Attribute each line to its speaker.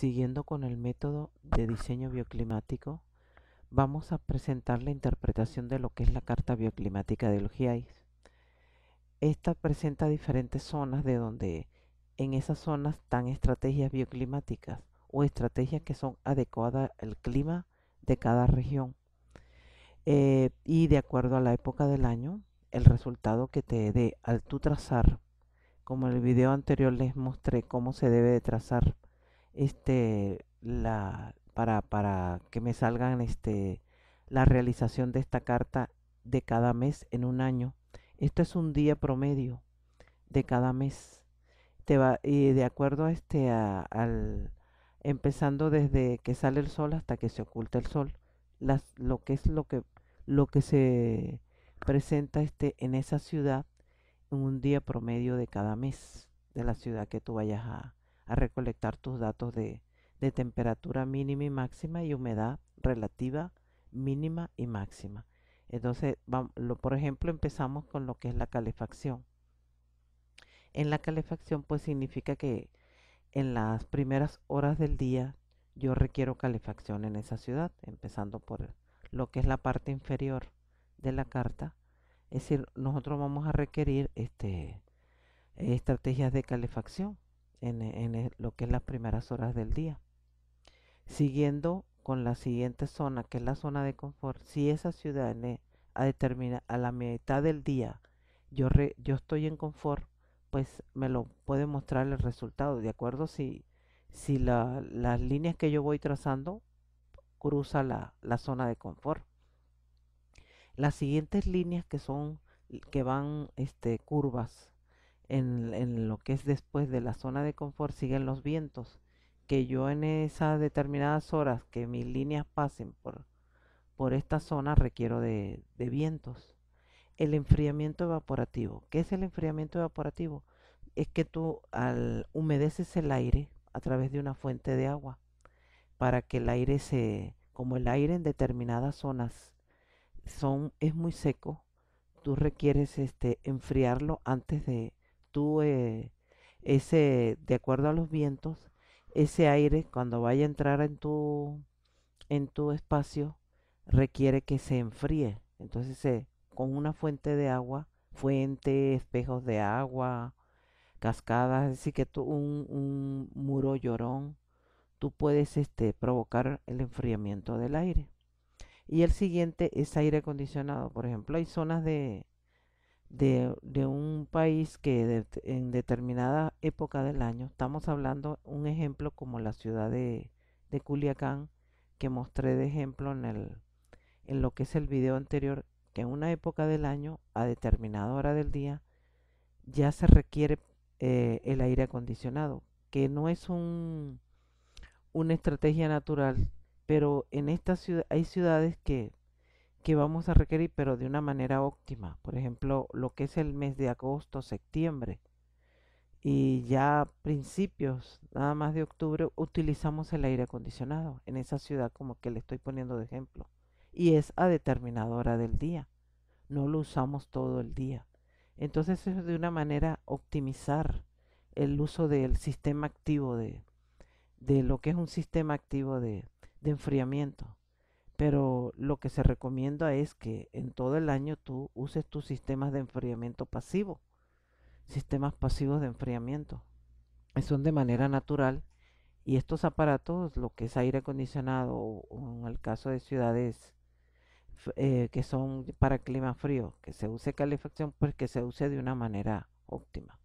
Speaker 1: Siguiendo con el método de diseño bioclimático, vamos a presentar la interpretación de lo que es la carta bioclimática de los GIAIS. Esta presenta diferentes zonas de donde en esas zonas están estrategias bioclimáticas o estrategias que son adecuadas al clima de cada región. Eh, y de acuerdo a la época del año, el resultado que te dé al tú trazar, como en el video anterior les mostré cómo se debe de trazar este, la, para, para que me salgan este, la realización de esta carta de cada mes en un año. Esto es un día promedio de cada mes. Te va, y de acuerdo este, a este, al, empezando desde que sale el sol hasta que se oculta el sol, las, lo que es lo que, lo que se presenta este, en esa ciudad en un día promedio de cada mes de la ciudad que tú vayas a, a recolectar tus datos de, de temperatura mínima y máxima y humedad relativa mínima y máxima. Entonces, por ejemplo, empezamos con lo que es la calefacción. En la calefacción, pues significa que en las primeras horas del día yo requiero calefacción en esa ciudad, empezando por lo que es la parte inferior de la carta. Es decir, nosotros vamos a requerir este, estrategias de calefacción en, e, e, lo que es las primeras horas del día. Siguiendo con la siguiente zona, que es la zona de confort, si esa ciudad a a la mitad del día yo, estoy en confort, pues me lo puede mostrar el resultado, ¿de acuerdo? Si, si las líneas que yo voy trazando cruza la, la, zona de confort. Las siguientes líneas que son que van este, curvas en, lo que es después de la zona de confort siguen los vientos, que yo en esas determinadas horas que mis líneas pasen por, por esta zona requiero de, vientos. El enfriamiento evaporativo. ¿Qué es el enfriamiento evaporativo? Es que tú al, humedeces el aire a través de una fuente de agua para que el aire se, como el aire en determinadas zonas son, es muy seco, tú requieres este, enfriarlo antes de, tú, eh, ese, de acuerdo a los vientos, ese aire cuando vaya a entrar en tu, en tu espacio, requiere que se enfríe. Entonces, con una fuente de agua, fuente, espejos de agua, cascadas, así que tú, un, un muro llorón, tú puedes este, provocar el enfriamiento del aire. Y el siguiente es aire acondicionado. Por ejemplo, hay zonas de, de, un país que en determinada época del año, estamos hablando un ejemplo como la ciudad de, Culiacán, que mostré de ejemplo en, el, en lo que es el video anterior, que en una época del año, a determinada hora del día, ya se requiere eh, el aire acondicionado, que no es un, una estrategia natural, pero en esta ciudad hay ciudades que que vamos a requerir, pero de una manera óptima. Por ejemplo, lo que es el mes de agosto, septiembre y ya principios, nada más de octubre, utilizamos el aire acondicionado en esa ciudad como que le estoy poniendo de ejemplo. Y es a determinada hora del día. No lo usamos todo el día. Entonces es de una manera optimizar el uso del sistema activo de, de lo que es un sistema activo de, de enfriamiento pero lo que se recomienda es que en todo el año tú uses tus sistemas de enfriamiento pasivo, sistemas pasivos de enfriamiento. Eh, son de manera natural y estos aparatos, lo que es aire acondicionado o en el caso de ciudades eh, que son para clima frío, que se use calefacción, pues que se use de una manera óptima.